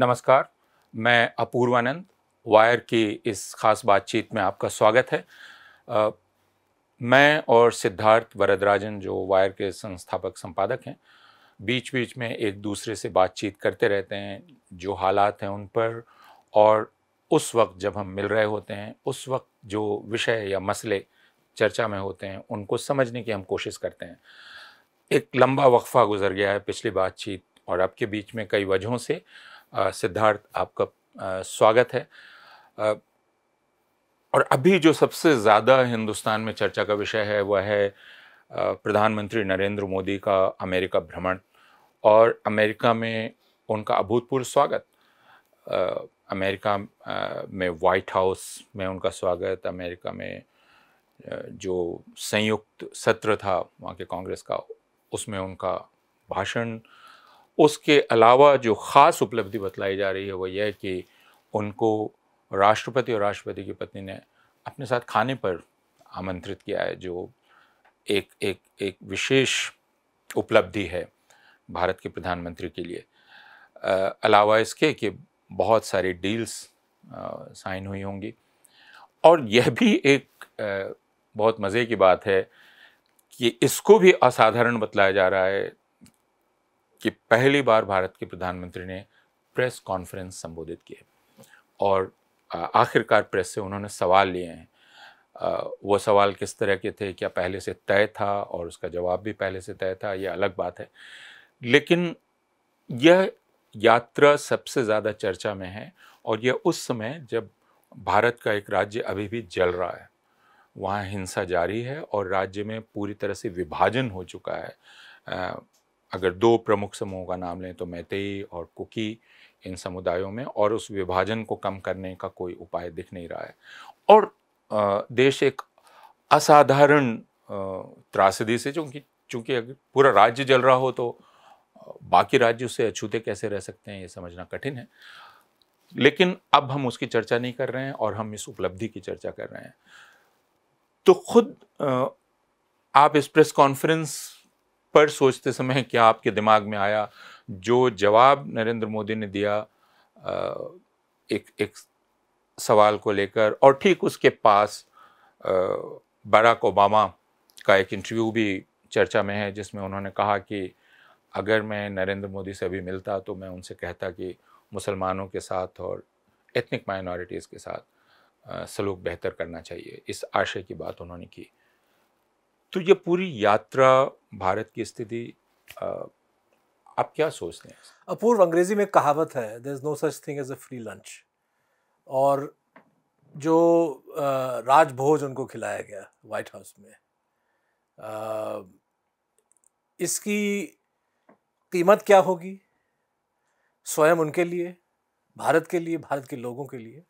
नमस्कार मैं अपूर्वानंद वायर की इस खास बातचीत में आपका स्वागत है आ, मैं और सिद्धार्थ वरदराजन जो वायर के संस्थापक संपादक हैं बीच बीच में एक दूसरे से बातचीत करते रहते हैं जो हालात हैं उन पर और उस वक्त जब हम मिल रहे होते हैं उस वक्त जो विषय या मसले चर्चा में होते हैं उनको समझने की हम कोशिश करते हैं एक लंबा वक्फा गुजर गया है पिछली बातचीत और अब के बीच में कई वजहों से सिद्धार्थ आपका स्वागत है और अभी जो सबसे ज़्यादा हिंदुस्तान में चर्चा का विषय है वह है प्रधानमंत्री नरेंद्र मोदी का अमेरिका भ्रमण और अमेरिका में उनका अभूतपूर्व स्वागत अमेरिका में वाइट हाउस में उनका स्वागत अमेरिका में जो संयुक्त सत्र था वहाँ के कांग्रेस का उसमें उनका भाषण उसके अलावा जो ख़ास उपलब्धि बतलाई जा रही है वो यह है कि उनको राष्ट्रपति और राष्ट्रपति की पत्नी ने अपने साथ खाने पर आमंत्रित किया है जो एक एक एक विशेष उपलब्धि है भारत के प्रधानमंत्री के लिए आ, अलावा इसके कि बहुत सारी डील्स साइन हुई होंगी और यह भी एक आ, बहुत मज़े की बात है कि इसको भी असाधारण बतलाया जा रहा है कि पहली बार भारत के प्रधानमंत्री ने प्रेस कॉन्फ्रेंस संबोधित किए और आखिरकार प्रेस से उन्होंने सवाल लिए हैं वो सवाल किस तरह के थे क्या पहले से तय था और उसका जवाब भी पहले से तय था ये अलग बात है लेकिन यह यात्रा सबसे ज़्यादा चर्चा में है और यह उस समय जब भारत का एक राज्य अभी भी जल रहा है वहाँ हिंसा जारी है और राज्य में पूरी तरह से विभाजन हो चुका है अगर दो प्रमुख समूहों का नाम लें तो मैतेई और कुकी इन समुदायों में और उस विभाजन को कम करने का कोई उपाय दिख नहीं रहा है और देश एक असाधारण त्रासदी से चूँकि चूंकि अगर पूरा राज्य जल रहा हो तो बाकी राज्य उससे अछूते कैसे रह सकते हैं ये समझना कठिन है लेकिन अब हम उसकी चर्चा नहीं कर रहे हैं और हम इस उपलब्धि की चर्चा कर रहे हैं तो खुद आप इस प्रेस कॉन्फ्रेंस पर सोचते समय क्या आपके दिमाग में आया जो जवाब नरेंद्र मोदी ने दिया एक एक सवाल को लेकर और ठीक उसके पास बराक ओबामा का एक इंटरव्यू भी चर्चा में है जिसमें उन्होंने कहा कि अगर मैं नरेंद्र मोदी से अभी मिलता तो मैं उनसे कहता कि मुसलमानों के साथ और एथनिक माइनॉरिटीज़ के साथ सलूक बेहतर करना चाहिए इस आशय की बात उन्होंने की तो ये पूरी यात्रा भारत की स्थिति आप क्या सोचते हैं अपूर्व अंग्रेजी में कहावत है there is no such thing as a free lunch और जो राजभोज उनको खिलाया गया वाइट हाउस में इसकी कीमत क्या होगी स्वयं उनके लिए भारत के लिए भारत के लोगों के लिए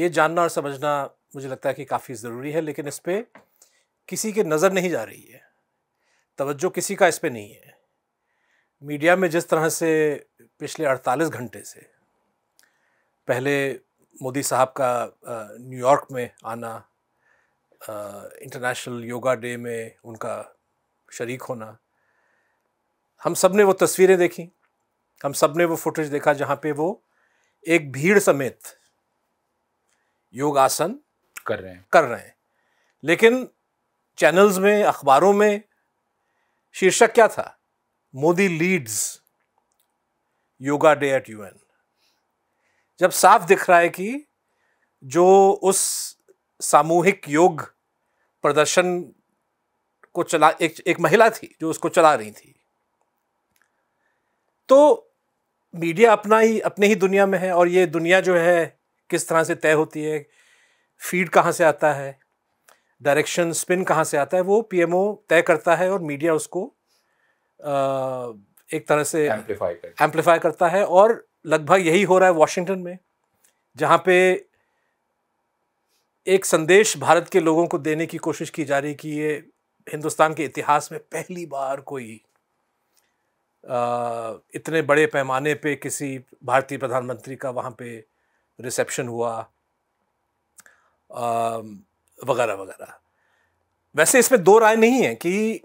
ये जानना और समझना मुझे लगता है कि काफ़ी ज़रूरी है लेकिन इस पर किसी के नज़र नहीं जा रही है तवज्जो किसी का इस पर नहीं है मीडिया में जिस तरह से पिछले 48 घंटे से पहले मोदी साहब का न्यूयॉर्क में आना इंटरनेशनल योगा डे में उनका शरीक होना हम सब ने वो तस्वीरें देखी हम सब ने वो फुटेज देखा जहाँ पे वो एक भीड़ समेत योग आसन कर रहे हैं कर रहे हैं लेकिन चैनल्स में अखबारों में शीर्षक क्या था Modi leads yoga day at UN जब साफ दिख रहा है कि जो उस सामूहिक योग प्रदर्शन को चला एक एक महिला थी जो उसको चला रही थी तो मीडिया अपना ही अपने ही दुनिया में है और ये दुनिया जो है किस तरह से तय होती है फीड कहाँ से आता है डायरेक्शन स्पिन कहाँ से आता है वो पीएमओ तय करता है और मीडिया उसको एक तरह से एम्पलीफाई करता, करता है और लगभग यही हो रहा है वाशिंगटन में जहाँ पे एक संदेश भारत के लोगों को देने की कोशिश की जा रही कि ये हिंदुस्तान के इतिहास में पहली बार कोई इतने बड़े पैमाने पे किसी भारतीय प्रधानमंत्री का वहाँ पे रिसेप्शन हुआ आ, वगैरह वगैरह वैसे इसमें दो राय नहीं है कि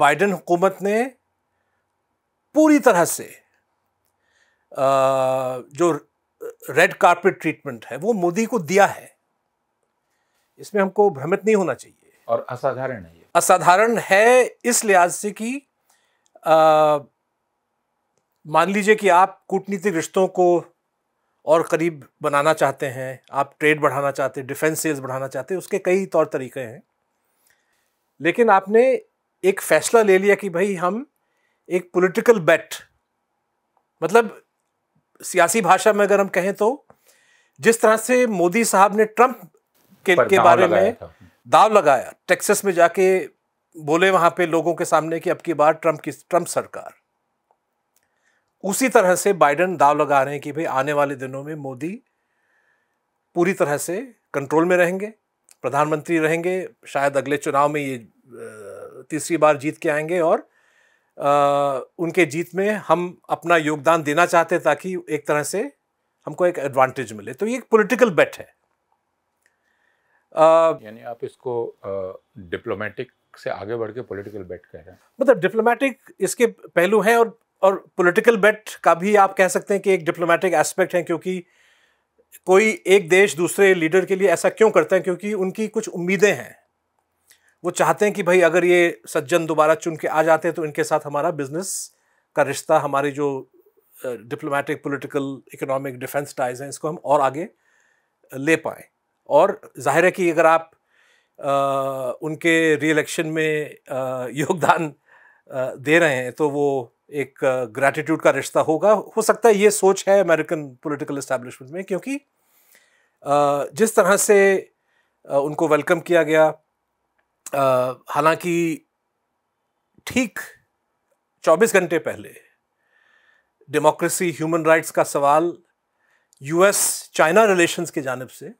बाइडन हुकूमत ने पूरी तरह से जो रेड कारपेट ट्रीटमेंट है वो मोदी को दिया है इसमें हमको भ्रमित नहीं होना चाहिए और असाधारण है ये असाधारण है इस लिहाज से कि मान लीजिए कि आप कूटनीतिक रिश्तों को और करीब बनाना चाहते हैं आप ट्रेड बढ़ाना चाहते हैं डिफेंस सेल्स बढ़ाना चाहते हैं उसके कई तौर तरीके हैं लेकिन आपने एक फैसला ले लिया कि भाई हम एक पॉलिटिकल बेट मतलब सियासी भाषा में अगर हम कहें तो जिस तरह से मोदी साहब ने ट्रंप के, के बारे में दाव लगाया टेक्सस में जाके बोले वहाँ पे लोगों के सामने कि अब की बार ट्रंप की ट्रंप सरकार उसी तरह से बाइडन दाव लगा रहे हैं कि भाई आने वाले दिनों में मोदी पूरी तरह से कंट्रोल में रहेंगे प्रधानमंत्री रहेंगे शायद अगले चुनाव में ये तीसरी बार जीत के आएंगे और आ, उनके जीत में हम अपना योगदान देना चाहते हैं ताकि एक तरह से हमको एक एडवांटेज मिले तो ये एक पॉलिटिकल बेट है यानी आप इसको डिप्लोमेटिक से आगे बढ़ के पॉलिटिकल बेट कह रहे हैं मतलब डिप्लोमेटिक इसके पहलू हैं और और पॉलिटिकल बेट का भी आप कह सकते हैं कि एक डिप्लोमेटिक एस्पेक्ट है क्योंकि कोई एक देश दूसरे लीडर के लिए ऐसा क्यों करता है क्योंकि उनकी कुछ उम्मीदें हैं वो चाहते हैं कि भाई अगर ये सज्जन दोबारा चुन के आ जाते हैं तो इनके साथ हमारा बिजनेस का रिश्ता हमारी जो diplomatic political economic defence ties हैं इसको हम और आगे ले पाएँ और जाहिर है कि अगर आप आ, उनके री में आ, योगदान आ, दे रहे हैं तो वो एक ग्रैटिट्यूड का रिश्ता होगा हो सकता है ये सोच है अमेरिकन पॉलिटिकल इस्टेब्लिशमेंट में क्योंकि जिस तरह से उनको वेलकम किया गया हालांकि ठीक 24 घंटे पहले डेमोक्रेसी ह्यूमन राइट्स का सवाल यूएस चाइना रिलेशंस की जानब से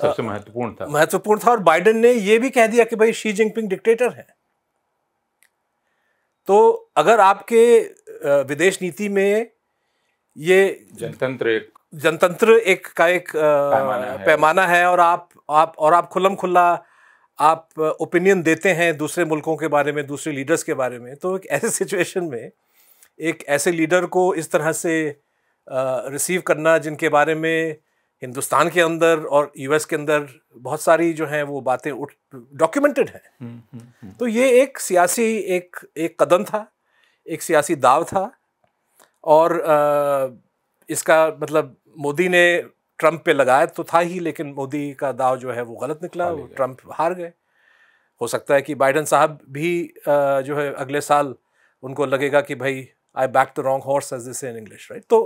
सबसे महत्वपूर्ण था महत्वपूर्ण था और बाइडेन ने यह भी कह दिया कि भाई शी जिनपिंग डिक्टेटर हैं तो अगर आपके विदेश नीति में ये जनतंत्र एक जनतंत्र एक का एक पैमाना है, पैमाना है और आप आप और आप खुलम खुला आप ओपिनियन देते हैं दूसरे मुल्कों के बारे में दूसरे लीडर्स के बारे में तो एक ऐसे सिचुएशन में एक ऐसे लीडर को इस तरह से रिसीव करना जिनके बारे में हिंदुस्तान के अंदर और यूएस के अंदर बहुत सारी जो हैं वो बातें उठ डॉक्यूमेंटेड हैं हम्म, हम्म, हम्म। तो ये एक सियासी एक एक कदम था एक सियासी दाव था और आ, इसका मतलब मोदी ने ट्रंप पे लगाया तो था ही लेकिन मोदी का दाव जो है वो गलत निकला वो ट्रंप हार गए हो सकता है कि बाइडन साहब भी आ, जो है अगले साल उनको लगेगा कि भाई I back the wrong horse as this in English right तो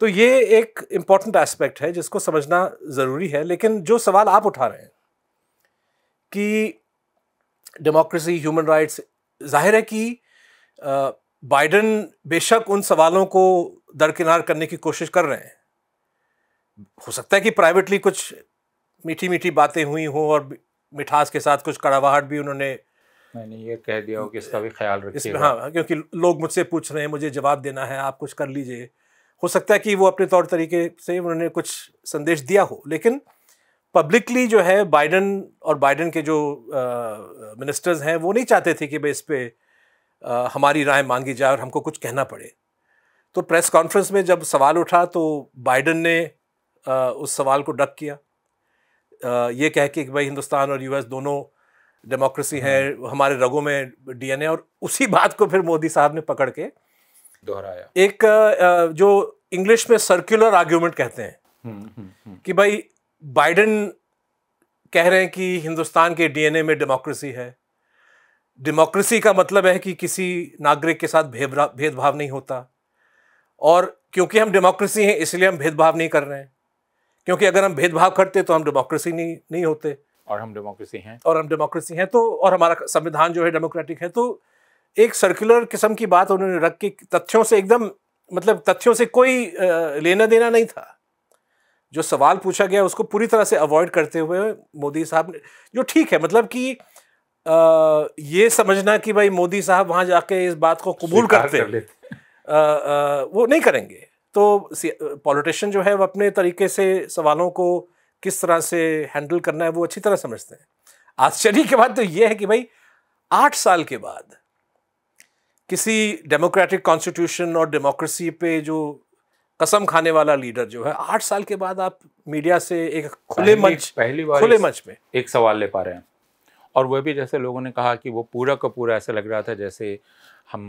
तो ये एक इम्पॉर्टेंट एस्पेक्ट है जिसको समझना ज़रूरी है लेकिन जो सवाल आप उठा रहे हैं कि डेमोक्रेसी ह्यूमन राइट्स जाहिर है कि बाइडन बेशक उन सवालों को दरकिनार करने की कोशिश कर रहे हैं हो सकता है कि प्राइवेटली कुछ मीठी मीठी बातें हुई हों और मिठास के साथ कुछ कड़ावाहट भी उन्होंने मैंने ये कह दिया हो कि इसका भी ख्याल रखिए हाँ क्योंकि लोग मुझसे पूछ रहे हैं मुझे जवाब देना है आप कुछ कर लीजिए हो सकता है कि वो अपने तौर तरीके से उन्होंने कुछ संदेश दिया हो लेकिन पब्लिकली जो है बाइडन और बाइडन के जो मिनिस्टर्स हैं वो नहीं चाहते थे कि भाई इस पर हमारी राय मांगी जाए और हमको कुछ कहना पड़े तो प्रेस कॉन्फ्रेंस में जब सवाल उठा तो बाइडन ने आ, उस सवाल को डक किया आ, ये कह के कि भाई हिंदुस्तान और यूएस दोनों डेमोक्रेसी है हम्म। हमारे रगों में डीएनए और उसी बात को फिर मोदी साहब ने पकड़ के दोहराया एक जो इंग्लिश में सर्कुलर आर्ग्यूमेंट कहते हैं हम्म, हम्म, हम्म। कि भाई बाइडन कह रहे हैं कि हिंदुस्तान के डीएनए में डेमोक्रेसी है डेमोक्रेसी का मतलब है कि किसी नागरिक के साथ भेदभाव नहीं होता और क्योंकि हम डेमोक्रेसी हैं इसलिए हम भेदभाव नहीं कर रहे हैं क्योंकि अगर हम भेदभाव करते तो हम डेमोक्रेसी नहीं नहीं होते और हम डेमोक्रेसी हैं और हम डेमोक्रेसी हैं तो और हमारा संविधान जो है डेमोक्रेटिक है तो एक सर्कुलर किस्म की बात उन्होंने रख के तथ्यों से एकदम मतलब तथ्यों से कोई लेना देना नहीं था जो सवाल पूछा गया उसको पूरी तरह से अवॉइड करते हुए मोदी साहब ने जो ठीक है मतलब कि आ, ये समझना कि भाई मोदी साहब वहाँ जाके इस बात को कबूल करते कर आ, आ, वो नहीं करेंगे तो पॉलिटिशियन जो है वो अपने तरीके से सवालों को किस तरह से हैंडल करना है वो अच्छी तरह समझते हैं आश्चर्य की बात तो ये है कि भाई आठ साल के बाद किसी डेमोक्रेटिक कॉन्स्टिट्यूशन और डेमोक्रेसी पे जो कसम खाने वाला लीडर जो है आठ साल के बाद आप मीडिया से एक खुले मंच पहली बार खुले मंच में एक सवाल ले पा रहे हैं और वह भी जैसे लोगों ने कहा कि वो पूरा का पूरा ऐसा लग रहा था जैसे हम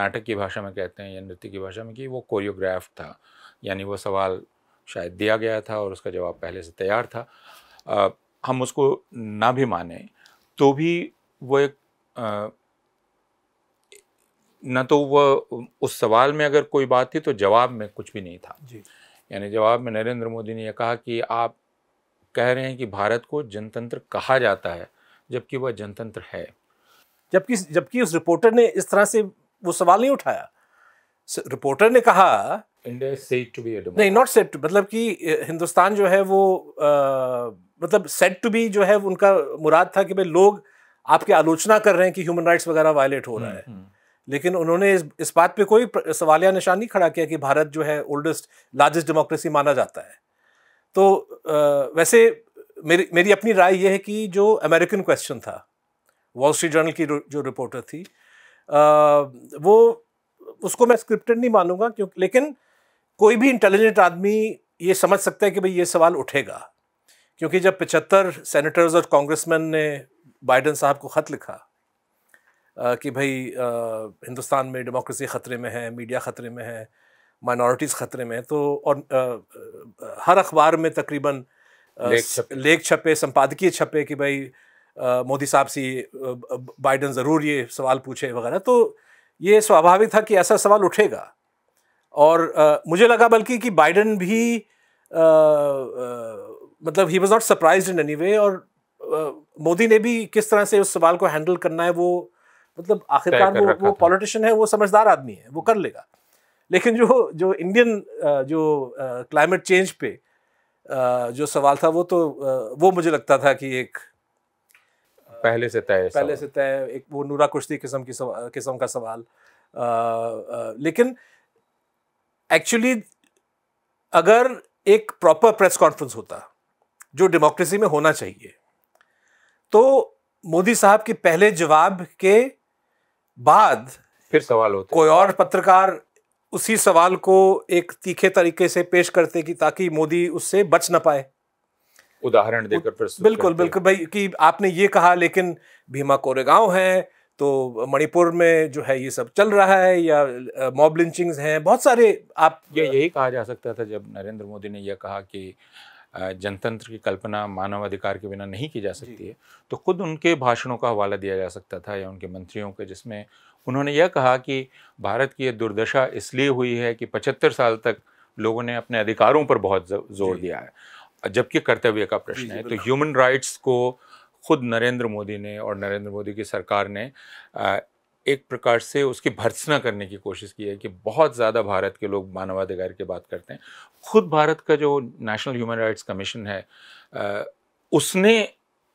नाटक की भाषा में कहते हैं या नृत्य की भाषा में कि वो कोरियोग्राफ था यानी वो सवाल शायद दिया गया था और उसका जवाब पहले से तैयार था आ, हम उसको ना भी माने तो भी वो एक न तो वह उस सवाल में अगर कोई बात थी तो जवाब में कुछ भी नहीं था यानी जवाब में नरेंद्र मोदी ने यह कहा कि आप कह रहे हैं कि भारत को जनतंत्र कहा जाता है जबकि वह जनतंत्र है जबकि जबकि उस रिपोर्टर ने इस तरह से वो सवाल नहीं उठाया रिपोर्टर ने कहा इंडिया नहीं नॉट सेट टू मतलब कि हिंदुस्तान जो है वो आ, मतलब सेट टू बी जो है उनका मुराद था कि भाई लोग आपकी आलोचना कर रहे हैं कि ह्यूमन राइट्स वगैरह वायलेट हो रहा हम्म, है हम्म। लेकिन उन्होंने इस इस बात पे कोई सवालिया निशान नहीं खड़ा किया कि भारत जो है ओल्डेस्ट लार्जेस्ट डेमोक्रेसी माना जाता है तो आ, वैसे मेरी मेरी अपनी राय यह है कि जो अमेरिकन क्वेश्चन था वॉल स्ट्रीट जर्नल की जो रिपोर्टर थी आ, वो उसको मैं स्क्रिप्टेड नहीं मानूंगा क्योंकि लेकिन कोई भी इंटेलिजेंट आदमी ये समझ सकता है कि भाई ये सवाल उठेगा क्योंकि जब पचहत्तर सेनेटर्स और कांग्रेसमैन ने बाइडन साहब को ख़त लिखा कि भाई हिंदुस्तान में डेमोक्रेसी ख़तरे में है मीडिया ख़तरे में है माइनॉरिटीज़ ख़तरे में है तो और हर अखबार में तकरीबन लेख छपे संपादकीय छपे कि भाई मोदी साहब से बाइडन ज़रूर ये सवाल पूछे वगैरह तो ये स्वाभाविक था कि ऐसा सवाल उठेगा और आ, मुझे लगा बल्कि कि बाइडन भी आ, आ, मतलब he was not surprise in any way और मोदी ने भी किस तरह से उस सवाल को हैंडल करना है वो मतलब आखिरकार वो वो पॉलिटिशियन है वो समझदार आदमी है वो कर लेगा लेकिन जो जो इंडियन जो क्लाइमेट चेंज पे जो सवाल था वो तो वो मुझे लगता था कि एक पहले से तय पहले से तय एक वो नूरा कुश्ती किस्म की किस्म का सवाल लेकिन एक्चुअली अगर एक प्रॉपर प्रेस कॉन्फ्रेंस होता जो डेमोक्रेसी में होना चाहिए तो मोदी साहब के पहले जवाब के बाद फिर सवाल होता कोई और पत्रकार उसी सवाल को एक तीखे तरीके से पेश करते कि ताकि मोदी उससे बच ना पाए उदाहरण देकर प्रस्तुत बिल्कुल बिल्कुल भाई कि आपने ये कहा लेकिन भीमा कोरेगांव है तो मणिपुर में जो है ये सब चल रहा है या मॉब लिंचिंग्स हैं बहुत सारे आप ये यही कहा जा सकता था जब नरेंद्र मोदी ने यह कहा कि जनतंत्र की कल्पना मानवाधिकार के बिना नहीं की जा सकती है तो खुद उनके भाषणों का हवाला दिया जा सकता था या उनके मंत्रियों के जिसमें उन्होंने यह कहा कि भारत की यह दुर्दशा इसलिए हुई है कि पचहत्तर साल तक लोगों ने अपने अधिकारों पर बहुत जोर दिया है जबकि कर्तव्य का प्रश्न है तो ह्यूमन राइट्स को खुद नरेंद्र मोदी ने और नरेंद्र मोदी की सरकार ने एक प्रकार से उसकी भर्सना करने की कोशिश की है कि बहुत ज़्यादा भारत के लोग मानवाधिकार की बात करते हैं खुद भारत का जो नेशनल ह्यूमन राइट्स कमीशन है उसने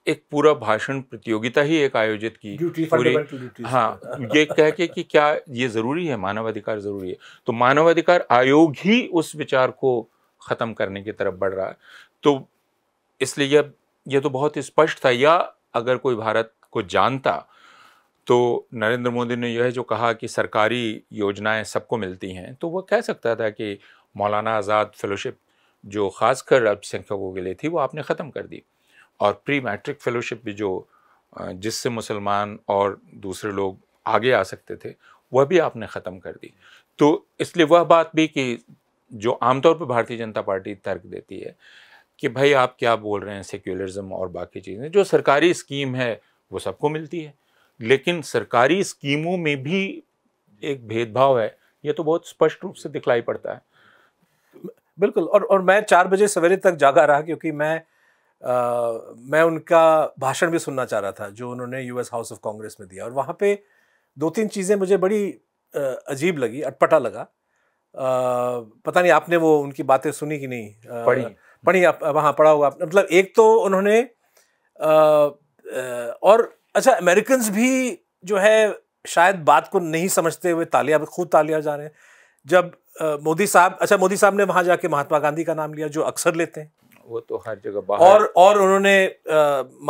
एक पूरा भाषण प्रतियोगिता ही एक आयोजित की पूरी हाँ ये कह के कि क्या ये ज़रूरी है मानवाधिकार ज़रूरी है तो मानवाधिकार आयोग ही उस विचार को ख़त्म करने की तरफ बढ़ रहा है तो इसलिए यह तो बहुत स्पष्ट था या अगर कोई भारत को जानता तो नरेंद्र मोदी ने यह जो कहा कि सरकारी योजनाएं सबको मिलती हैं तो वह कह सकता था कि मौलाना आज़ाद फेलोशिप जो ख़ासकर अल्पसंख्यकों के लिए थी वो आपने ख़त्म कर दी और प्री मैट्रिक फेलोशिप भी जो जिससे मुसलमान और दूसरे लोग आगे आ सकते थे वह भी आपने ख़त्म कर दी तो इसलिए वह बात भी कि जो आमतौर पर भारतीय जनता पार्टी तर्क देती है कि भाई आप क्या बोल रहे हैं सेक्युलरिज्म और बाकी चीज़ें जो सरकारी स्कीम है वो सबको मिलती है लेकिन सरकारी स्कीमों में भी एक भेदभाव है ये तो बहुत स्पष्ट रूप से दिखलाई पड़ता है बिल्कुल और और मैं चार बजे सवेरे तक जागा रहा क्योंकि मैं आ, मैं उनका भाषण भी सुनना चाह रहा था जो उन्होंने यूएस हाउस ऑफ कांग्रेस में दिया और वहाँ पे दो तीन चीज़ें मुझे बड़ी आ, अजीब लगी अटपटा लगा आ, पता नहीं आपने वो उनकी बातें सुनी कि नहीं आ, पढ़ी पढ़ी आप वहाँ पढ़ा होगा मतलब एक तो उन्होंने आ, आ, और अच्छा अमेरिकन भी जो है शायद बात को नहीं समझते हुए तालिया खुद तालिया जा रहे हैं जब मोदी साहब अच्छा मोदी साहब ने वहां जाके महात्मा गांधी का नाम लिया जो अक्सर लेते हैं वो तो हर जगह बाहर और और उन्होंने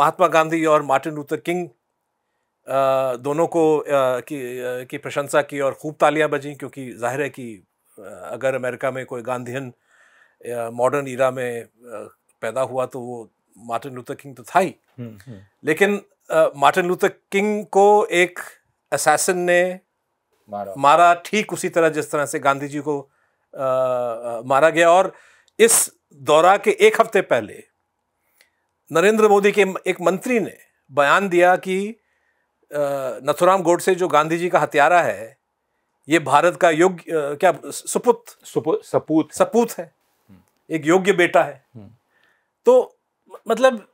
महात्मा गांधी और मार्टिन लूथर किंग आ, दोनों को आ, की, आ, की प्रशंसा की और खूब तालियां बजी क्योंकि जाहिर है कि अगर अमेरिका में कोई गांधीन मॉडर्न ईरा में पैदा हुआ तो वो मार्टिन लूथर किंग तो था ही हम्म, हम्म। लेकिन मार्टिन लूथर किंग को एक असैसन ने मारा, मारा ठीक उसी तरह जिस तरह से गांधी जी को आ, मारा गया और इस दौरा के एक हफ्ते पहले नरेंद्र मोदी के एक मंत्री ने बयान दिया कि नथुराम गोडसे जो गांधी जी का हत्यारा है ये भारत का योग्य क्या सुपुत सुपु, सपूत है। सपूत है हम्म। एक योग्य बेटा है हम्म। तो मतलब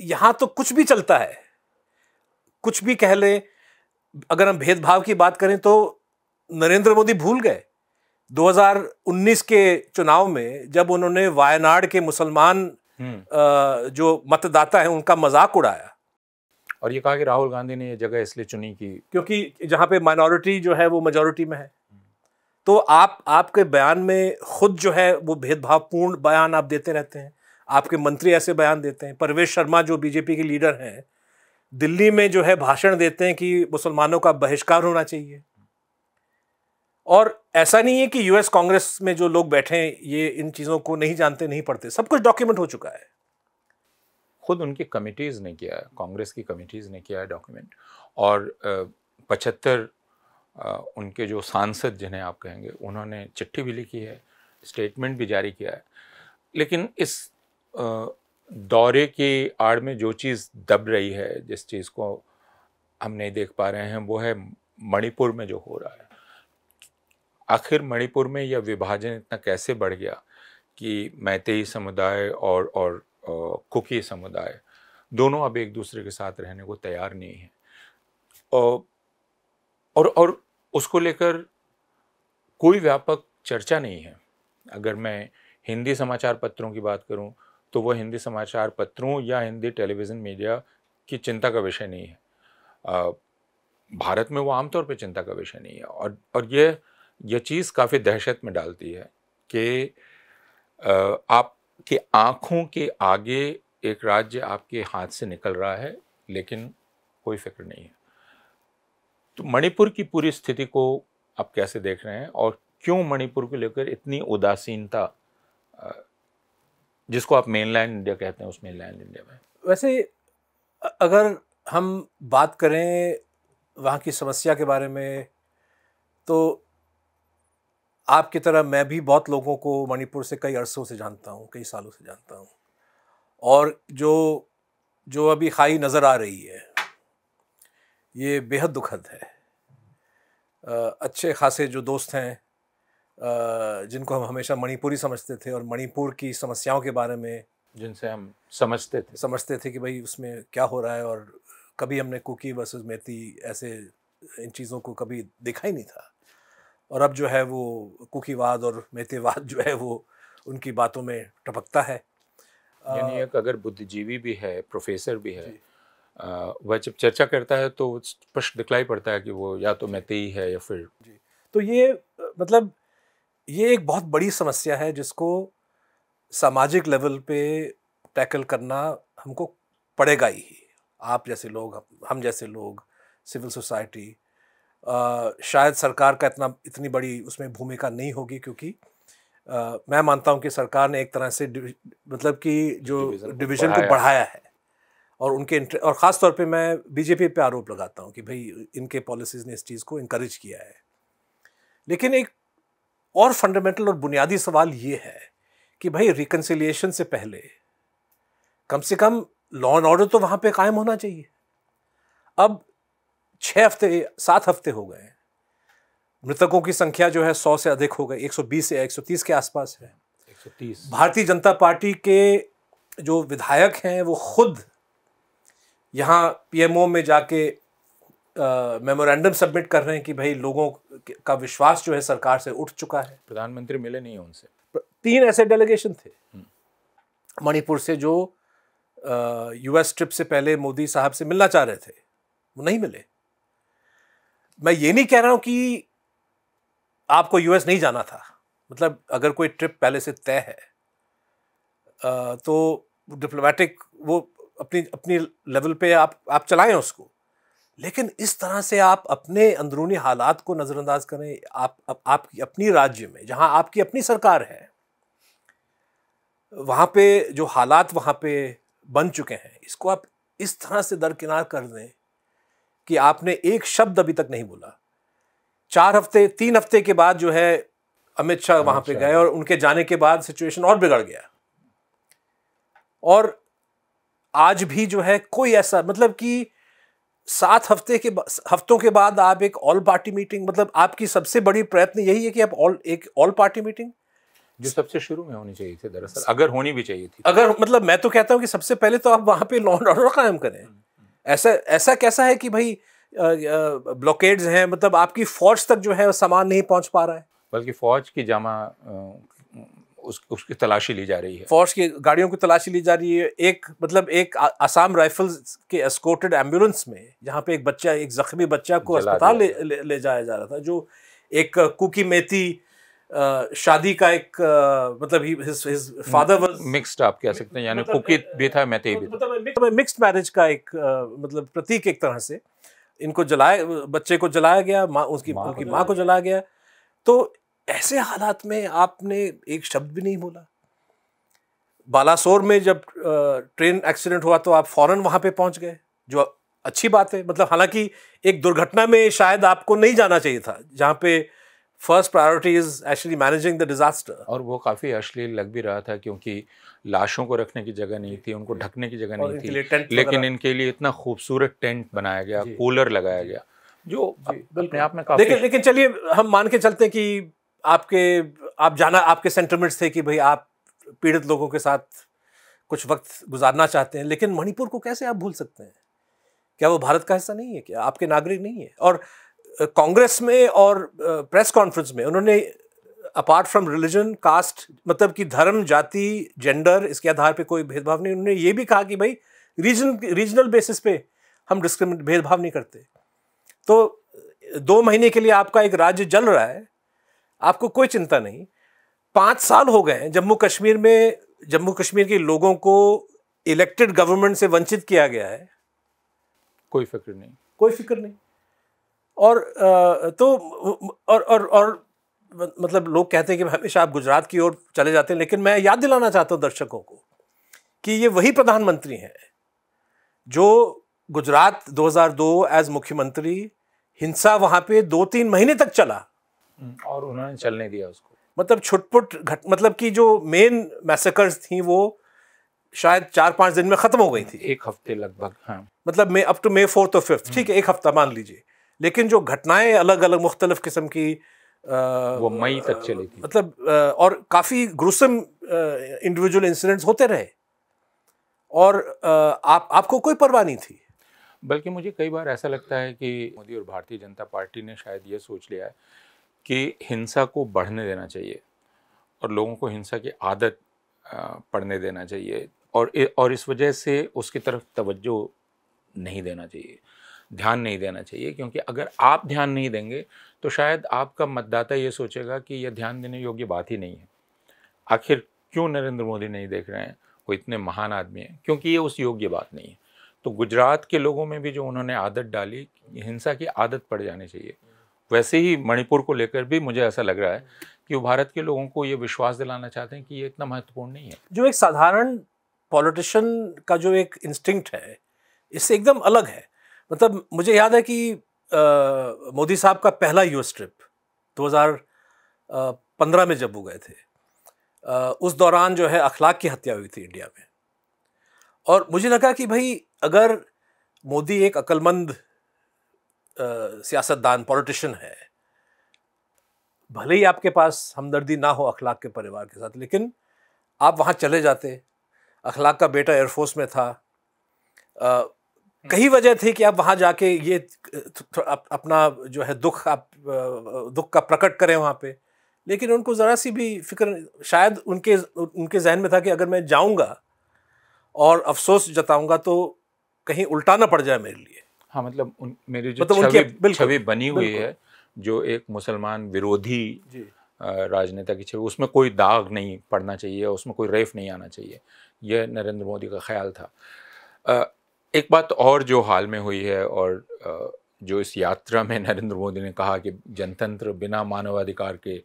यहाँ तो कुछ भी चलता है कुछ भी कह लें अगर हम भेदभाव की बात करें तो नरेंद्र मोदी भूल गए 2019 के चुनाव में जब उन्होंने वायनाड के मुसलमान हम्म। जो मतदाता हैं उनका मजाक उड़ाया और ये कहा कि राहुल गांधी ने ये जगह इसलिए चुनी कि क्योंकि जहाँ पे माइनॉरिटी जो है वो मेजोरिटी में है तो आप आपके बयान में खुद जो है वो भेदभावपूर्ण बयान आप देते रहते हैं आपके मंत्री ऐसे बयान देते हैं परवेश शर्मा जो बीजेपी के लीडर हैं दिल्ली में जो है भाषण देते हैं कि मुसलमानों का बहिष्कार होना चाहिए और ऐसा नहीं है कि यूएस कांग्रेस में जो लोग बैठे हैं ये इन चीज़ों को नहीं जानते नहीं पढ़ते सब कुछ डॉक्यूमेंट हो चुका है खुद उनकी कमिटीज़ ने किया है कांग्रेस की कमिटीज़ ने किया है डॉक्यूमेंट और पचहत्तर उनके जो सांसद जिन्हें आप कहेंगे उन्होंने चिट्ठी भी लिखी है स्टेटमेंट भी जारी किया है लेकिन इस दौरे की आड़ में जो चीज़ दब रही है जिस चीज़ को हम नहीं देख पा रहे हैं वो है मणिपुर में जो हो रहा है आखिर मणिपुर में यह विभाजन इतना कैसे बढ़ गया कि मैतेई समुदाय और और कुकी समुदाय दोनों अब एक दूसरे के साथ रहने को तैयार नहीं है और और उसको लेकर कोई व्यापक चर्चा नहीं है अगर मैं हिंदी समाचार पत्रों की बात करूं तो वह हिंदी समाचार पत्रों या हिंदी टेलीविज़न मीडिया की चिंता का विषय नहीं है भारत में वो आमतौर पर चिंता का विषय नहीं है और और ये यह चीज़ काफ़ी दहशत में डालती है कि आपके आँखों के आगे एक राज्य आपके हाथ से निकल रहा है लेकिन कोई फिक्र नहीं है तो मणिपुर की पूरी स्थिति को आप कैसे देख रहे हैं और क्यों मणिपुर को लेकर इतनी उदासीनता जिसको आप मेन लैंड इंडिया कहते हैं उस मेन लैंड इंडिया में वैसे अगर हम बात करें वहाँ की समस्या के बारे में तो आपकी तरह मैं भी बहुत लोगों को मणिपुर से कई अरसों से जानता हूँ कई सालों से जानता हूँ और जो जो अभी खाई नज़र आ रही है ये बेहद दुखद है अच्छे खासे जो दोस्त हैं जिनको हम हमेशा मणिपुरी समझते थे और मणिपुर की समस्याओं के बारे में जिनसे हम समझते थे समझते थे कि भाई उसमें क्या हो रहा है और कभी हमने कुकी वर्सेस मेथी ऐसे इन चीज़ों को कभी देखा ही नहीं था और अब जो है वो कुकीवाद और मेथीवाद जो है वो उनकी बातों में टपकता है यानी एक अगर बुद्धिजीवी भी है प्रोफेसर भी है वह जब चर्चा करता है तो स्पष्ट दिखलाई पड़ता है कि वो या तो मैती है या फिर जी तो ये मतलब ये एक बहुत बड़ी समस्या है जिसको सामाजिक लेवल पे टैकल करना हमको पड़ेगा ही आप जैसे लोग हम जैसे लोग सिविल सोसाइटी शायद सरकार का इतना इतनी बड़ी उसमें भूमिका नहीं होगी क्योंकि आ, मैं मानता हूं कि सरकार ने एक तरह से मतलब कि जो डिवीज़न को बढ़ाया है और उनके और ख़ास तौर पे मैं बीजेपी पे आरोप लगाता हूं कि भाई इनके पॉलिसीज़ ने इस चीज़ को इनक्रेज किया है लेकिन एक और फंडामेंटल और बुनियादी सवाल ये है कि भाई रिकनसिलियेशन से पहले कम से कम लॉ एंड ऑर्डर तो वहाँ पे कायम होना चाहिए अब छः हफ्ते सात हफ्ते हो गए मृतकों की संख्या जो है सौ से अधिक हो गई एक सौ बीस या एक सौ तीस के आसपास है भारतीय जनता पार्टी के जो विधायक हैं वो खुद यहाँ पीएमओ में जाके मेमोरेंडम सबमिट कर रहे हैं कि भाई लोगों का विश्वास जो है सरकार से उठ चुका है प्रधानमंत्री मिले नहीं उनसे तीन ऐसे डेलीगेशन थे हम्म। मणिपुर से जो यूएस ट्रिप से पहले मोदी साहब से मिलना चाह रहे थे वो नहीं मिले मैं ये नहीं कह रहा हूं कि आपको यूएस नहीं जाना था मतलब अगर कोई ट्रिप पहले से तय है आ, तो डिप्लोमेटिक वो अपनी अपनी लेवल पे आप आप चलाएं उसको लेकिन इस तरह से आप अपने अंदरूनी हालात को नज़रअंदाज करें आप, आप आपकी अपनी राज्य में जहां आपकी अपनी सरकार है वहां पे जो हालात वहां पे बन चुके हैं इसको आप इस तरह से दरकिनार कर दें कि आपने एक शब्द अभी तक नहीं बोला चार हफ्ते तीन हफ्ते के बाद जो है अमित शाह वहां पे गए और उनके जाने के बाद सिचुएशन और बिगड़ गया और आज भी जो है कोई ऐसा मतलब कि सात हफ्ते के हफ्तों के बाद आप एक ऑल पार्टी मीटिंग मतलब आपकी सबसे बड़ी प्रयत्न यही है कि आप ऑल एक ऑल पार्टी मीटिंग जो सबसे शुरू में होनी चाहिए थी दरअसल अगर होनी भी चाहिए थी अगर मतलब मैं तो कहता हूँ कि सबसे पहले तो आप वहाँ पे लॉ एंड ऑर्डर कायम करें हम्म, हम्म। ऐसा ऐसा कैसा है कि भाई ब्लॉकेड्स हैं मतलब आपकी फौज तक जो है सामान नहीं पहुँच पा रहा है बल्कि फौज की जमा उस उसकी तलाशी ली जा रही है फोर्स की गाड़ियों की तलाशी ली जा रही है एक मतलब एक आ, आसाम राइफल्स के एस्कोटेड एम्बुलेंस में जहाँ पे एक बच्चा एक जख्मी बच्चा को अस्पताल ले, ले, ले जाया जा रहा था जो एक कुकी मेथी शादी का एक आ, मतलब he his his father was mixed आप कह सकते हैं यानी मतलब, कुकी भी था मेहते भी मतलब मिक्स्ड मैरिज का एक मतलब प्रतीक एक तरह से इनको जलाया बच्चे को जलाया गया माँ उसकी उनकी माँ को जलाया गया तो ऐसे हालात में आपने एक शब्द भी नहीं बोला बालासोर में जब ट्रेन एक्सीडेंट हुआ तो आप फौरन वहां पे पहुंच गए जो अच्छी बात है मतलब हालांकि एक दुर्घटना में शायद आपको नहीं जाना चाहिए था जहां पे first priority is actually managing the disaster और वो काफ़ी अश्लील लग भी रहा था क्योंकि लाशों को रखने की जगह नहीं थी उनको ढकने की जगह नहीं थी लेकिन इनके लिए इतना खूबसूरत टेंट बनाया गया कूलर लगाया गया जो अपने आप में काफी लेकिन लेकिन चलिए हम मान के चलते हैं कि आपके आप जाना आपके सेंटिमेंट्स थे कि भाई आप पीड़ित लोगों के साथ कुछ वक्त गुजारना चाहते हैं लेकिन मणिपुर को कैसे आप भूल सकते हैं क्या वो भारत का हिस्सा नहीं है क्या आपके नागरिक नहीं है और कांग्रेस में और प्रेस कॉन्फ्रेंस में उन्होंने अपार्ट फ्रॉम रिलीजन कास्ट मतलब कि धर्म जाति जेंडर इसके आधार पे कोई भेदभाव नहीं उन्होंने ये भी कहा कि भाई रीजन रीजनल बेसिस पे हम डिस्क्रिमिनेट भेदभाव नहीं करते तो दो महीने के लिए आपका एक राज्य जल रहा है आपको कोई चिंता नहीं पाँच साल हो गए जम्मू कश्मीर में जम्मू कश्मीर के लोगों को इलेक्टेड गवर्नमेंट से वंचित किया गया है कोई फिक्र नहीं कोई फिक्र नहीं और तो और और और मतलब लोग कहते हैं कि हमेशा आप गुजरात की ओर चले जाते हैं लेकिन मैं याद दिलाना चाहता हूँ दर्शकों को कि ये वही प्रधानमंत्री हैं जो गुजरात 2002 एज मुख्यमंत्री हिंसा वहां पे दो तीन महीने तक चला हम्म, और उन्होंने चलने दिया उसको मतलब छुटपुट घट मतलब कि जो मेन मैसेकर्स थी वो शायद चार पांच दिन में ख़त्म हो गई थी एक हफ्ते लगभग हाँ मतलब May up to May fourth और फिफ्थ ठीक है एक हफ्ता मान लीजिए लेकिन जो घटनाएं अलग अलग मुख्तलिफ किस्म की आ, वो मई तक चली थी मतलब आ, और काफ़ी ग्रुसम इंडिविजुअल इंसिडेंट्स होते रहे और आ, आप आपको कोई परवाह नहीं थी बल्कि मुझे कई बार ऐसा लगता है कि मोदी और भारतीय जनता पार्टी ने शायद ये सोच लिया है कि हिंसा को बढ़ने देना चाहिए और लोगों को हिंसा की आदत पड़ने देना चाहिए और और इस वजह से उसकी तरफ तवज्जो नहीं देना चाहिए ध्यान नहीं देना चाहिए क्योंकि अगर आप ध्यान नहीं देंगे तो शायद आपका मतदाता ये सोचेगा कि यह ध्यान देने योग्य बात ही नहीं है आखिर क्यों नरेंद्र मोदी नहीं देख रहे हैं वो इतने महान आदमी हैं क्योंकि ये उस योग्य बात नहीं है तो गुजरात के लोगों में भी जो उन्होंने आदत डाली हिंसा की आदत पड़ जानी चाहिए वैसे ही मणिपुर को लेकर भी मुझे ऐसा लग रहा है कि वो भारत के लोगों को ये विश्वास दिलाना चाहते हैं कि ये इतना महत्वपूर्ण नहीं है जो एक साधारण पॉलिटिशियन का जो एक इंस्टिंक्ट है इससे एकदम अलग है मतलब मुझे याद है कि मोदी साहब का पहला यूएस ट्रिप 2015 में जब वो गए थे आ, उस दौरान जो है अखलाक की हत्या हुई थी इंडिया में और मुझे लगा कि भाई अगर मोदी एक अक्लमंद सियासतदान पॉलिटिशियन है भले ही आपके पास हमदर्दी ना हो अखलाक के परिवार के साथ लेकिन आप वहाँ चले जाते अखलाक का बेटा एयरफोर्स में था आ, हम्म। कई वजह थी कि आप वहाँ जाके ये अप, अपना जो है दुख आप दुख का प्रकट करें वहाँ पे लेकिन उनको ज़रा सी भी फिक्र शायद उनके उनके जहन में था कि अगर मैं जाऊँगा और अफसोस जताऊँगा तो कहीं उल्टाना पड़ जाए मेरे लिए हाँ मतलब उन मेरी जो मतलब छवि छवि बनी हुई है जो एक मुसलमान विरोधी राजनेता की छवि उसमें कोई दाग नहीं पड़ना चाहिए उसमें कोई रेफ नहीं आना चाहिए यह नरेंद्र मोदी का ख्याल था एक बात और जो हाल में हुई है और जो इस यात्रा में नरेंद्र मोदी ने कहा कि जनतंत्र बिना मानवाधिकार के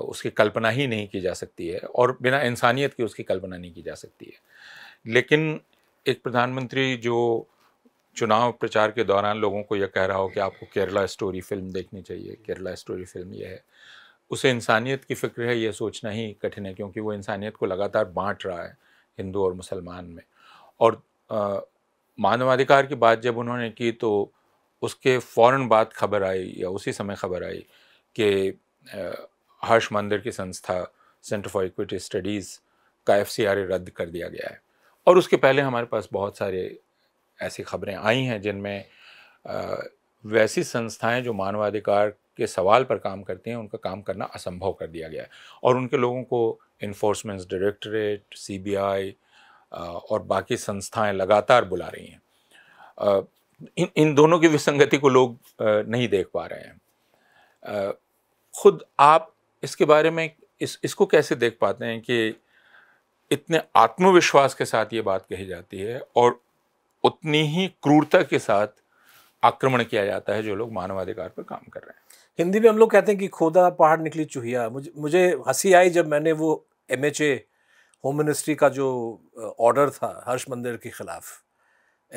उसकी कल्पना ही नहीं की जा सकती है और बिना इंसानियत की उसकी कल्पना नहीं की जा सकती है लेकिन एक प्रधानमंत्री जो चुनाव प्रचार के दौरान लोगों को यह कह रहा हो कि आपको केरला स्टोरी फिल्म देखनी चाहिए केरला स्टोरी फिल्म यह है उसे इंसानियत की फ़िक्र है ये सोचना ही कठिन है क्योंकि वो इंसानियत को लगातार बांट रहा है हिंदू और मुसलमान में और मानवाधिकार की बात जब उन्होंने की तो उसके फ़ौर बाद खबर आई या उसी समय खबर आई कि हर्ष मंदिर की संस्था सेंटर फॉर इक्विटी स्टडीज़ का एफ रद्द कर दिया गया है और उसके पहले हमारे पास बहुत सारे ऐसी खबरें आई हैं जिनमें वैसी संस्थाएं जो मानवाधिकार के सवाल पर काम करती हैं उनका काम करना असंभव कर दिया गया है और उनके लोगों को इन्फोर्समेंट्स डायरेक्टरेट सीबीआई और बाकी संस्थाएं लगातार बुला रही हैं इन इन दोनों की विसंगति को लोग नहीं देख पा रहे हैं खुद आप इसके बारे में इस इसको कैसे देख पाते हैं कि इतने आत्मविश्वास के साथ ये बात कही जाती है और उतनी ही क्रूरता के साथ आक्रमण किया जाता है जो लोग मानवाधिकार पर काम कर रहे हैं हिंदी में हम लोग कहते हैं कि खोदा पहाड़ निकली चूहिया मुझे मुझे हंसी आई जब मैंने वो M H A home ministry का जो ऑर्डर था हर्ष मंदिर के खिलाफ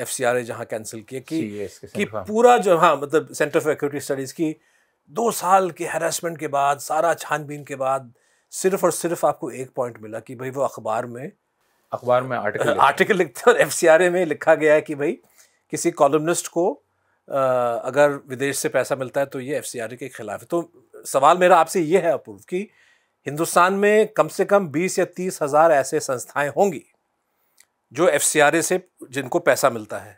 एफ सी आर ए जहाँ कैंसिल किया कि, कि हाँ। पूरा जो हाँ मतलब सेंटर फॉर एक्यूटी स्टडीज़ की दो साल के हेरासमेंट के बाद सारा छानबीन के बाद सिर्फ और सिर्फ आपको एक पॉइंट मिला कि भाई वो अखबार में अखबार में आर्टिकल आर्टिकल लिखते हैं और एफ में लिखा गया है कि भाई किसी कॉलमनिस्ट को आ, अगर विदेश से पैसा मिलता है तो ये एफ के खिलाफ है तो सवाल मेरा आपसे ये है अपूर्व कि हिंदुस्तान में कम से कम बीस या तीस हज़ार ऐसे संस्थाएं होंगी जो एफ से जिनको पैसा मिलता है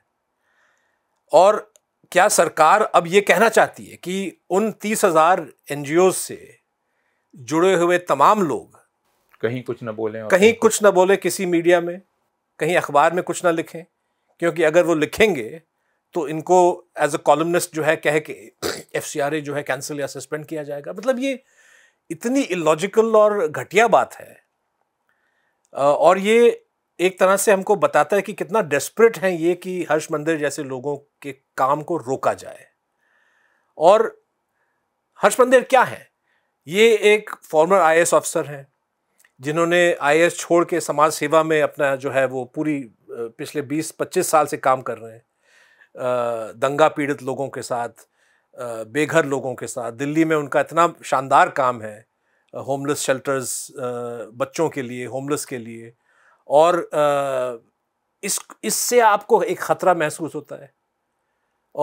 और क्या सरकार अब ये कहना चाहती है कि उन तीस हज़ार एन से जुड़े हुए तमाम लोग कहीं कुछ ना बोलें और कहीं कुछ ना बोलें किसी मीडिया में कहीं अखबार में कुछ ना लिखें क्योंकि अगर वो लिखेंगे तो इनको एज अ कॉलमनिस्ट जो है कह के एफ जो है कैंसिल या सस्पेंड किया जाएगा मतलब ये इतनी इलॉजिकल और घटिया बात है और ये एक तरह से हमको बताता है कि कितना डेस्परेट है ये कि हर्ष मंदिर जैसे लोगों के काम को रोका जाए और हर्ष मंदिर क्या है ये एक फॉर्मर आई ऑफिसर हैं जिन्होंने आई छोड़ के समाज सेवा में अपना जो है वो पूरी पिछले 20-25 साल से काम कर रहे हैं दंगा पीड़ित लोगों के साथ बेघर लोगों के साथ दिल्ली में उनका इतना शानदार काम है होमलेस शेल्टर्स बच्चों के लिए होमलेस के लिए और इस इससे आपको एक ख़तरा महसूस होता है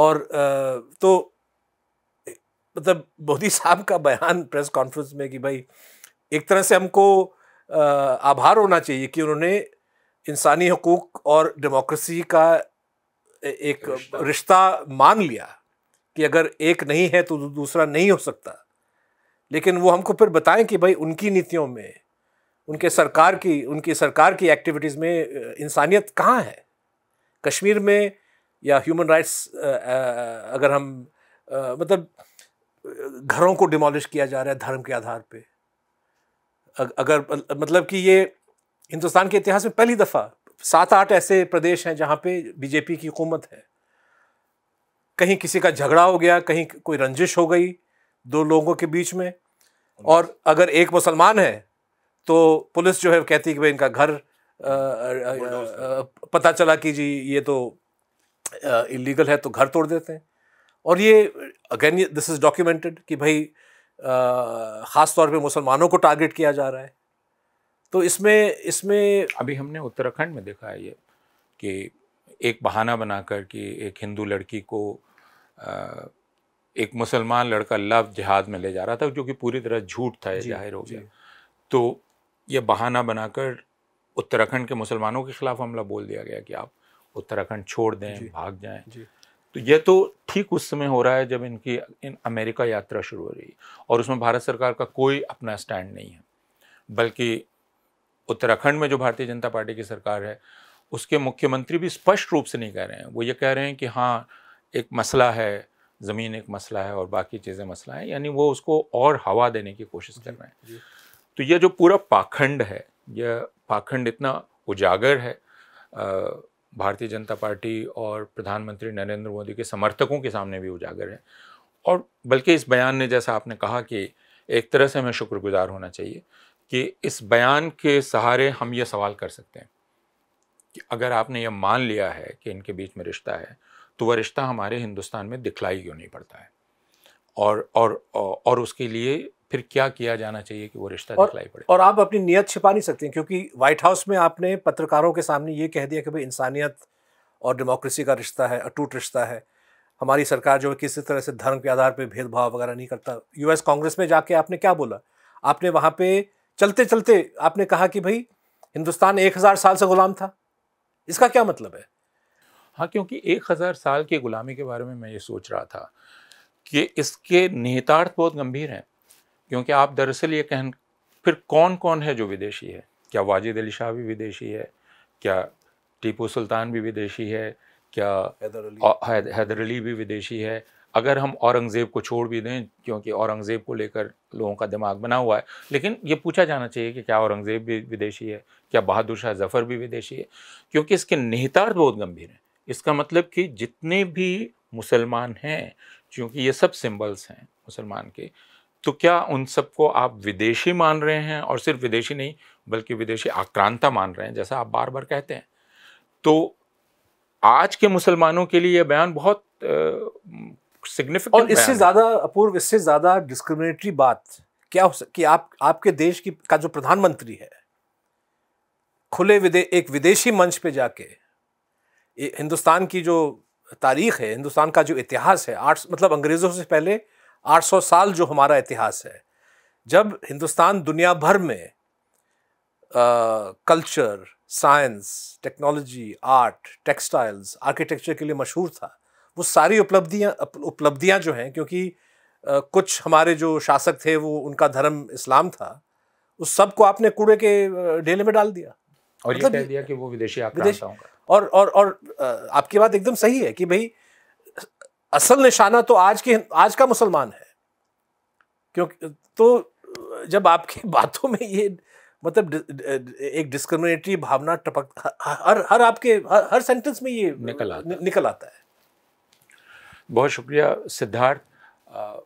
और तो मतलब मोदी साहब का बयान प्रेस कॉन्फ्रेंस में कि भाई एक तरह से हमको आभार होना चाहिए कि उन्होंने इंसानी हकूक़ और डेमोक्रेसी का एक रिश्ता मान लिया कि अगर एक नहीं है तो दूसरा नहीं हो सकता लेकिन वो हमको फिर बताएं कि भाई उनकी नीतियों में उनके सरकार की उनकी सरकार की एक्टिविटीज़ में इंसानियत कहाँ है कश्मीर में या ह्यूमन राइट्स अगर हम मतलब घरों को डिमोलिश किया जा रहा है धर्म के आधार पे अगर मतलब कि ये हिंदुस्तान के इतिहास में पहली दफ़ा सात आठ ऐसे प्रदेश हैं जहाँ पे बीजेपी की हुकूमत है कहीं किसी का झगड़ा हो गया कहीं कोई रंजिश हो गई दो लोगों के बीच में और अगर एक मुसलमान है तो पुलिस जो है कहती है कि भाई इनका घर पता चला कि जी ये तो इलीगल है तो घर तोड़ देते हैं और ये अगेन दिस इज़ डॉक्यूमेंटेड कि भाई ख़ास तौर पे मुसलमानों को टारगेट किया जा रहा है तो इसमें इसमें अभी हमने उत्तराखंड में देखा है ये कि एक बहाना बनाकर कि एक हिंदू लड़की को एक मुसलमान लड़का लव जिहाद में ले जा रहा था जो कि पूरी तरह झूठ था जाहिर हो गया तो यह बहाना बनाकर उत्तराखंड के मुसलमानों के खिलाफ हमला बोल दिया गया कि आप उत्तराखंड छोड़ दें भाग जाएं तो यह तो ठीक उस समय हो रहा है जब इनकी इन अमेरिका यात्रा शुरू हो रही है और उसमें भारत सरकार का कोई अपना स्टैंड नहीं है बल्कि उत्तराखंड में जो भारतीय जनता पार्टी की सरकार है उसके मुख्यमंत्री भी स्पष्ट रूप से नहीं कह रहे हैं वो ये कह रहे हैं कि हाँ एक मसला है ज़मीन एक मसला है और बाकी चीज़ें मसला है यानी वो उसको और हवा देने की कोशिश कर रहे हैं तो यह जो पूरा पाखंड है यह पाखंड इतना उजागर है आ, भारतीय जनता पार्टी और प्रधानमंत्री नरेंद्र मोदी के समर्थकों के सामने भी उजागर है और बल्कि इस बयान ने जैसा आपने कहा कि एक तरह से हमें शुक्रगुजार होना चाहिए कि इस बयान के सहारे हम ये सवाल कर सकते हैं कि अगर आपने ये मान लिया है कि इनके बीच में रिश्ता है तो वह रिश्ता हमारे हिंदुस्तान में दिखलाई क्यों नहीं पड़ता है और और और उसके लिए फिर क्या किया जाना चाहिए कि वो रिश्ता दिखलाई पड़े और आप अपनी नीयत छिपा नहीं सकते क्योंकि व्हाइट हाउस में आपने पत्रकारों के सामने ये कह दिया कि भाई इंसानियत और डेमोक्रेसी का रिश्ता है अटूट रिश्ता है हमारी सरकार जो है किसी तरह से धर्म के आधार पर भेदभाव वगैरह नहीं करता यूएस कांग्रेस में जाके आपने क्या बोला आपने वहाँ पे चलते चलते आपने कहा कि भाई हिंदुस्तान एक हज़ार साल से गुलाम था इसका क्या मतलब है हाँ क्योंकि एक हज़ार साल की गुलामी के बारे में मैं ये सोच रहा था कि इसके निहितार्थ बहुत गंभीर हैं क्योंकि आप दरअसल ये कहन फिर कौन कौन है जो विदेशी है क्या वाजिद अली शाह भी विदेशी है क्या टीपू सुल्तान भी विदेशी है क्या हैदर अली भी विदेशी है अगर हम औरंगज़ेब को छोड़ भी दें क्योंकि औरंगज़ेब को लेकर लोगों का दिमाग बना हुआ है लेकिन ये पूछा जाना चाहिए कि क्या औरंगज़ेब भी विदेशी है क्या बहादुर शाह जफ़र भी विदेशी है क्योंकि इसके निहितार्थ बहुत गंभीर हैं इसका मतलब कि जितने भी मुसलमान हैं क्योंकि ये सब सिंबल्स हैं मुसलमान के तो क्या उन सबको आप विदेशी मान रहे हैं और सिर्फ विदेशी नहीं बल्कि विदेशी आक्रांता मान रहे हैं जैसा आप बार बार कहते हैं तो आज के मुसलमानों के लिए यह बयान बहुत सिग्निफिकेंट और इससे ज़्यादा अपूर्व इससे ज़्यादा डिस्क्रिमिनेटरी बात क्या हो कि आप आपके देश की का जो प्रधानमंत्री है खुले विदे एक विदेशी मंच पे जाके हिंदुस्तान की जो तारीख है हिंदुस्तान का जो इतिहास है आठ मतलब अंग्रेज़ों से पहले 800 साल जो हमारा इतिहास है जब हिंदुस्तान दुनिया भर में culture science technology art textiles architecture के लिए मशहूर था वो सारी उपलब्धियाँ उपलब्धियाँ जो हैं क्योंकि आ, कुछ हमारे जो शासक थे वो उनका धर्म इस्लाम था उस सब को आपने कूड़े के ढेले में डाल दिया और मतलब ये कह दिया कि वो विदेशी आक्रांताओं का और और और आपकी बात एकदम सही है कि भाई असल निशाना तो आज के आज का मुसलमान है क्योंकि तो जब आपकी बातों में ये मतलब एक डिस्क्रिमिनेटरी भावना टपक हर हर आपके हर, हर सेंटेंस में ये निकल आता निकल आता है बहुत शुक्रिया सिद्धार्थ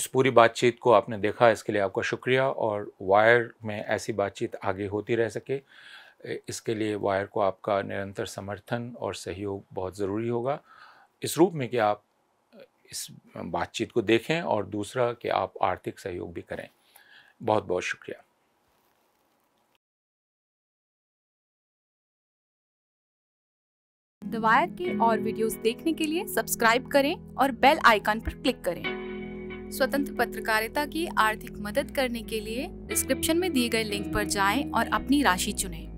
इस पूरी बातचीत को आपने देखा इसके लिए आपका शुक्रिया और वायर में ऐसी बातचीत आगे होती रह सके इसके लिए वायर को आपका निरंतर समर्थन और सहयोग बहुत ज़रूरी होगा इस रूप में कि आप इस बातचीत को देखें और दूसरा कि आप आर्थिक सहयोग भी करें बहुत बहुत शुक्रिया दवायर के और वीडियोस देखने के लिए सब्सक्राइब करें और बेल आइकन पर क्लिक करें स्वतंत्र पत्रकारिता की आर्थिक मदद करने के लिए डिस्क्रिप्शन में दिए गए लिंक पर जाएं और अपनी राशि चुनें